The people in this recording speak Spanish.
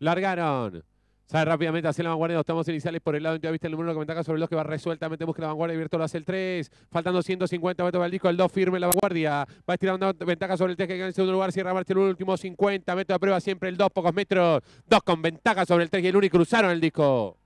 Largaron. Sale rápidamente hacia la vanguardia, estamos iniciales por el lado ya vista el número que ventaja sobre el que va resueltamente, busca la vanguardia, abierto lo hace el 3, faltando 150 metros para el disco, el 2 firme la vanguardia, va estirando ventaja sobre el 3 que gana en segundo lugar, cierra Martín el último 50 metros de prueba, siempre el 2, pocos metros, Dos con ventaja sobre el 3 y el 1 y cruzaron el disco.